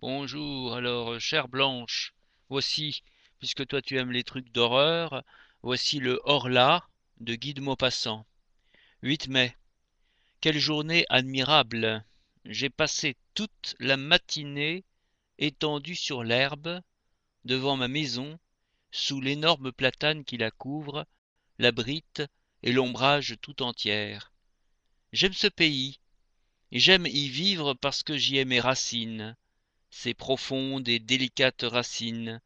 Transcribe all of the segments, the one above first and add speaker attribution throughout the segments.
Speaker 1: Bonjour, alors, euh, chère Blanche, voici, puisque toi tu aimes les trucs d'horreur, voici le Horla de Guy de Maupassant. 8 mai. Quelle journée admirable J'ai passé toute la matinée étendue sur l'herbe, devant ma maison, sous l'énorme platane qui la couvre, l'abrite et l'ombrage tout entière. J'aime ce pays, et j'aime y vivre parce que j'y ai mes racines ces profondes et délicates racines,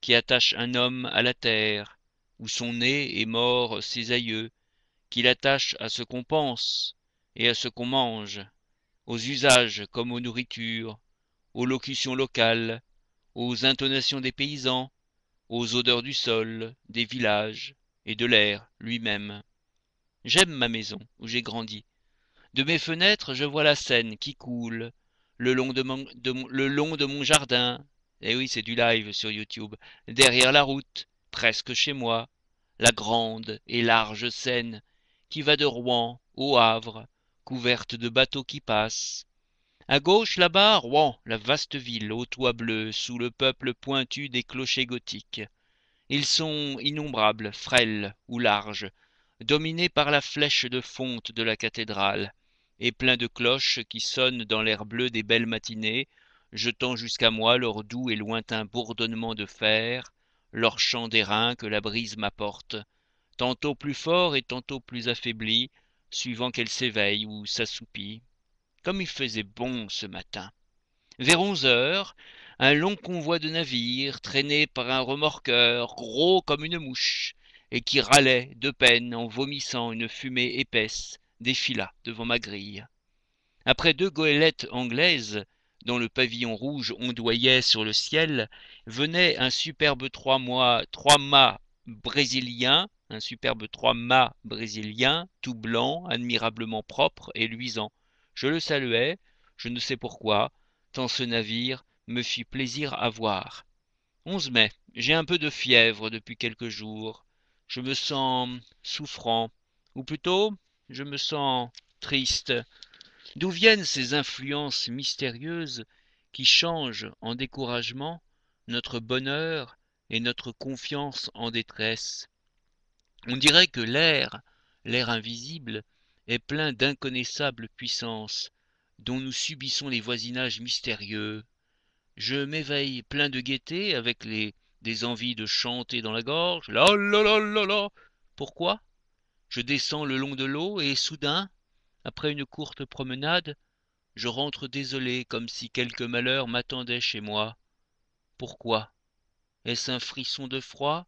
Speaker 1: qui attachent un homme à la terre, où sont nés et morts ses aïeux, qui l'attachent à ce qu'on pense et à ce qu'on mange, aux usages comme aux nourritures, aux locutions locales, aux intonations des paysans, aux odeurs du sol, des villages et de l'air lui-même. J'aime ma maison où j'ai grandi. De mes fenêtres, je vois la Seine qui coule, le long de mon, jardin. Eh oui, c'est du live sur YouTube. Derrière la route, presque chez moi, la grande et large Seine qui va de Rouen au Havre, couverte de bateaux qui passent. À gauche, là-bas, Rouen, la vaste ville aux toits bleus, sous le peuple pointu des clochers gothiques. Ils sont innombrables, frêles ou larges, dominés par la flèche de fonte de la cathédrale, et plein de cloches qui sonnent dans l'air bleu des belles matinées, jetant jusqu'à moi leur doux et lointain bourdonnement de fer, leur chant d'airain que la brise m'apporte, tantôt plus fort et tantôt plus affaibli, suivant qu'elle s'éveille ou s'assoupit. Comme il faisait bon ce matin. Vers onze heures, un long convoi de navires, traîné par un remorqueur, gros comme une mouche, et qui râlait de peine en vomissant une fumée épaisse, défila devant ma grille. Après deux goélettes anglaises, dont le pavillon rouge ondoyait sur le ciel, venait un superbe trois mois, trois mâts brésilien, un superbe trois-mâts brésilien, tout blanc, admirablement propre et luisant. Je le saluai, je ne sais pourquoi, tant ce navire me fit plaisir à voir. 11 mai. J'ai un peu de fièvre depuis quelques jours. Je me sens souffrant, ou plutôt je me sens triste. D'où viennent ces influences mystérieuses qui changent en découragement notre bonheur et notre confiance en détresse On dirait que l'air, l'air invisible, est plein d'inconnaissables puissances dont nous subissons les voisinages mystérieux. Je m'éveille plein de gaieté avec les, des envies de chanter dans la gorge. La Pourquoi je descends le long de l'eau et soudain, après une courte promenade, je rentre désolé comme si quelque malheur m'attendait chez moi. Pourquoi Est-ce un frisson de froid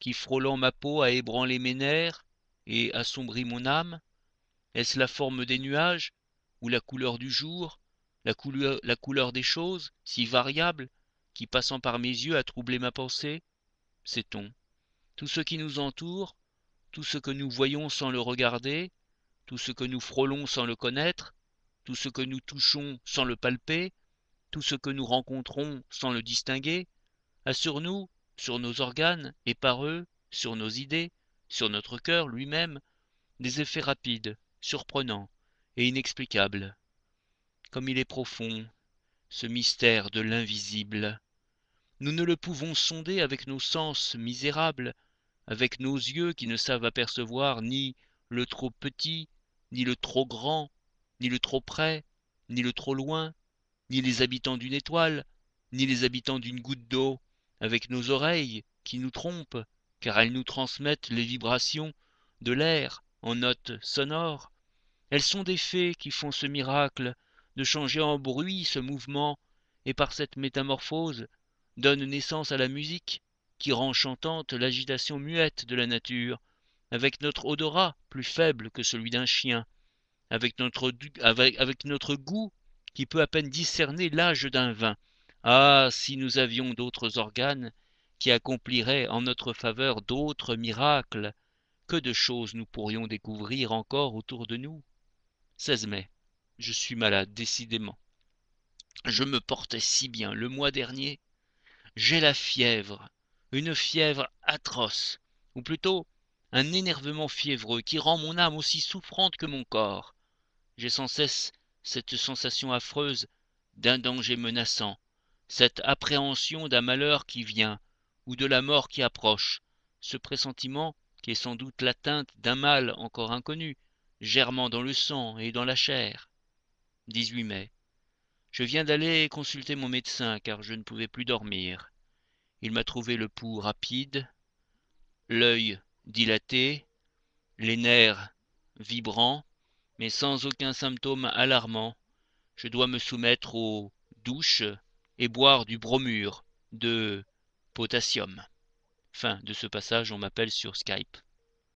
Speaker 1: qui, frôlant ma peau, a ébranlé mes nerfs et assombri mon âme Est-ce la forme des nuages ou la couleur du jour, la, couleur, des choses, si variable, qui passant par mes yeux a troublé ma pensée Sait-on Tout ce qui nous entoure, tout ce que nous voyons sans le regarder, tout ce que nous frôlons sans le connaître, tout ce que nous touchons sans le palper, tout ce que nous rencontrons sans le distinguer, a sur nous, sur nos organes et par eux, sur nos idées, sur notre cœur lui-même, des effets rapides, surprenants et inexplicables. Comme il est profond, ce mystère de l'invisible. Nous ne le pouvons sonder avec nos sens misérables, avec nos yeux qui ne savent apercevoir ni le trop petit, ni le trop grand, ni le trop près, ni le trop loin, ni les habitants d'une étoile, ni les habitants d'une goutte d'eau, avec nos oreilles qui nous trompent, car elles nous transmettent les vibrations de l'air en notes sonores. Elles sont des fées qui font ce miracle de changer en bruit ce mouvement et par cette métamorphose donnent naissance à la musique, qui rend chantante l'agitation muette de la nature, avec notre odorat plus faible que celui d'un chien, avec notre, notre goût qui peut à peine discerner l'âge d'un vin. Ah, si nous avions d'autres organes qui accompliraient en notre faveur d'autres miracles, que de choses nous pourrions découvrir encore autour de nous. 16 mai. Je suis malade, décidément. Je me portais si bien le mois dernier. J'ai la fièvre une fièvre atroce, ou plutôt un énervement fiévreux qui rend mon âme aussi souffrante que mon corps. J'ai sans cesse cette sensation affreuse d'un danger menaçant, cette appréhension d'un malheur qui vient, ou de la mort qui approche, ce pressentiment qui est sans doute l'atteinte d'un mal encore inconnu, germant dans le sang et dans la chair. 18 mai. Je viens d'aller consulter mon médecin car je ne pouvais plus dormir. Il m'a trouvé le pouls rapide, l'œil dilaté, les nerfs vibrants, mais sans aucun symptôme alarmant. Je dois me soumettre aux douches et boire du bromure de potassium. Fin de ce passage, on m'appelle sur Skype.